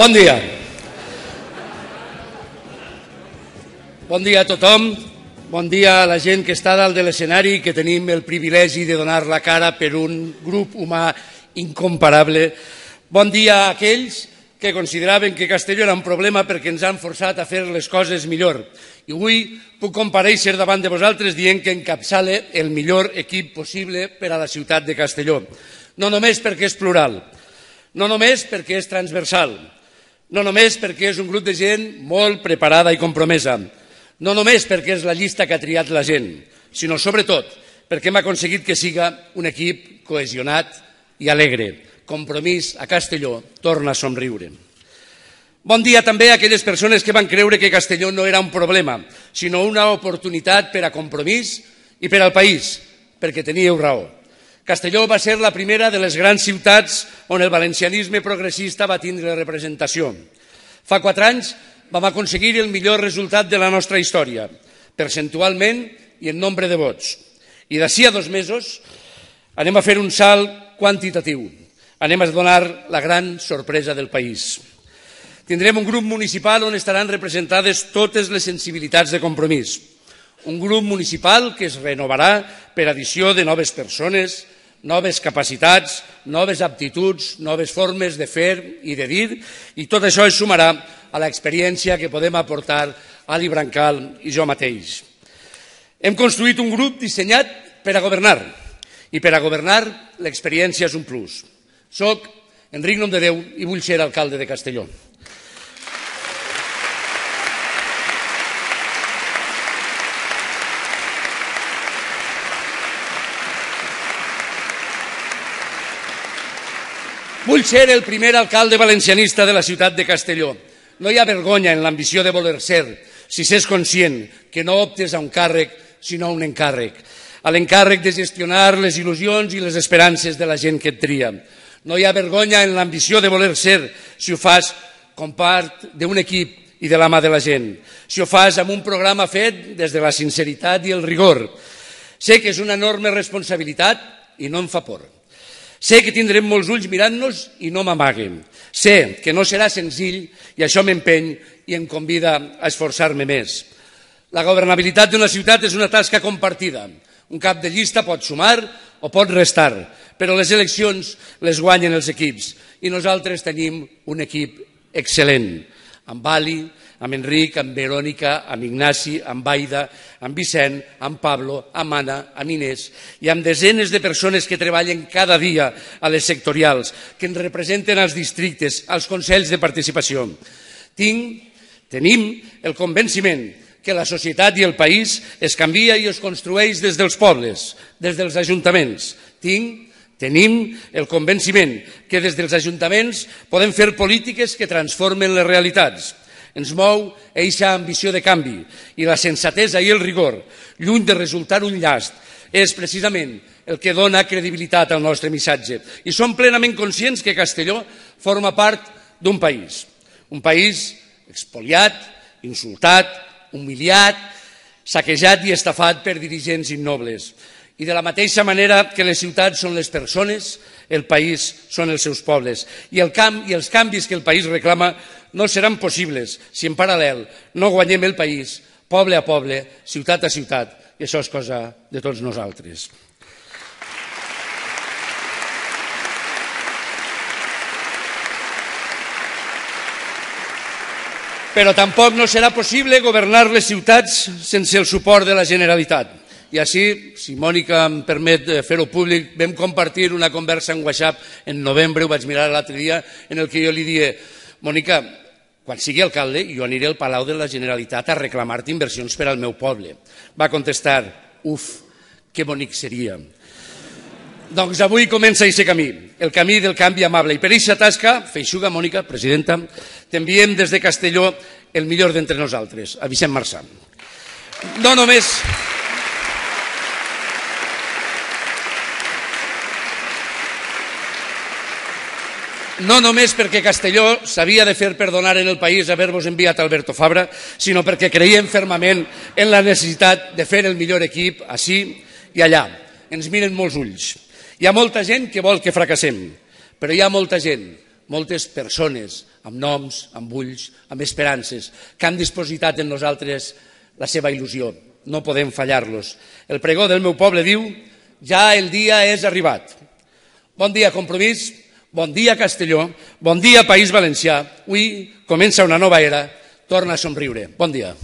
Bon dia. Bon dia a tothom. Bon dia a la gent que està dalt de l'escenari que tenim el privilegi de donar la cara per un grup humà incomparable. Bon dia a aquells que consideraven que Castelló era un problema perquè ens han forçat a fer les coses millor. I avui puc compareixer davant de vosaltres dient que encapçale el millor equip possible per a la ciutat de Castelló. No només perquè és plural, no només perquè és transversal, no només perquè és un grup de gent molt preparada i compromesa, no només perquè és la llista que ha triat la gent, sinó sobretot perquè hem aconseguit que siga un equip cohesionat i alegre. Compromís a Castelló torna a somriure. Bon dia també a aquelles persones que van creure que Castelló no era un problema, sinó una oportunitat per a compromís i per al país, perquè teníeu raó. Castelló va ser la primera de les grans ciutats on el valencianisme progressista va tindre representació. Fa quatre anys vam aconseguir el millor resultat de la nostra història, percentualment i en nombre de vots. I d'ací a dos mesos anem a fer un salt quantitatiu. Anem a donar la gran sorpresa del país. Tindrem un grup municipal on estaran representades totes les sensibilitats de compromís un grup municipal que es renovarà per addició de noves persones, noves capacitats, noves aptituds, noves formes de fer i de dir, i tot això es sumarà a l'experiència que podem aportar a l'Ibrancal i jo mateix. Hem construït un grup dissenyat per a governar, i per a governar l'experiència és un plus. Soc Enric Nom de Déu i vull ser alcalde de Castelló. Vull ser el primer alcalde valencianista de la ciutat de Castelló. No hi ha vergonya en l'ambició de voler ser, si s'és conscient que no optes a un càrrec, sinó a un encàrrec. A l'encàrrec de gestionar les il·lusions i les esperances de la gent que et tria. No hi ha vergonya en l'ambició de voler ser si ho fas com part d'un equip i de la mà de la gent. Si ho fas amb un programa fet des de la sinceritat i el rigor. Sé que és una enorme responsabilitat i no em fa por. Sé que tindrem molts ulls mirant-nos i no m'amaguem. Sé que no serà senzill i això m'empeny i em convida a esforçar-me més. La governabilitat d'una ciutat és una tasca compartida. Un cap de llista pot sumar o pot restar, però les eleccions les guanyen els equips i nosaltres tenim un equip excel·lent amb Ali, amb Enric, amb Verònica, amb Ignasi, amb Baida, amb Vicent, amb Pablo, amb Anna, amb Inés i amb desenes de persones que treballen cada dia a les sectorials, que ens representen als districtes, als consells de participació. Tinc, tenim el convenciment que la societat i el país es canvia i es construeix des dels pobles, des dels ajuntaments. Tinc Tenim el convenciment que des dels ajuntaments podem fer polítiques que transformen les realitats. Ens mou eixa ambició de canvi i la sensatesa i el rigor, lluny de resultar un llast, és precisament el que dona credibilitat al nostre missatge. I som plenament conscients que Castelló forma part d'un país. Un país expoliat, insultat, humiliat, saquejat i estafat per dirigents innobles. I de la mateixa manera que les ciutats són les persones, el país són els seus pobles. I, el camp, I els canvis que el país reclama no seran possibles si en paral·lel no guanyem el país, poble a poble, ciutat a ciutat. I això és cosa de tots nosaltres. Però tampoc no serà possible governar les ciutats sense el suport de la Generalitat i així, si Mònica em permet eh, fer-ho públic, vam compartir una conversa en WhatsApp en novembre, ho vaig mirar l'altre dia, en el que jo li dia, Mònica, quan sigui alcalde jo aniré al Palau de la Generalitat a reclamar-te inversions per al meu poble. Va contestar, uf, que bonic seria. Doncs avui comença aquest camí, el camí del canvi amable. I per aquesta tasca, feixuga Mònica, presidenta, t'enviem des de Castelló el millor d'entre nosaltres, a Vicent Marçà. No només... no només perquè Castelló s'havia de fer perdonar en el país haver-vos enviat Alberto Fabra, sinó perquè creiem fermament en la necessitat de fer el millor equip així i allà. Ens miren molts ulls. Hi ha molta gent que vol que fracassem, però hi ha molta gent, moltes persones, amb noms, amb ulls, amb esperances, que han dispositat en nosaltres la seva il·lusió. No podem fallar-los. El pregó del meu poble diu ja el dia és arribat. Bon dia, compromís. Bon dia, Castelló. Bon dia, País Valencià. Avui comença una nova era. Torna a somriure. Bon dia.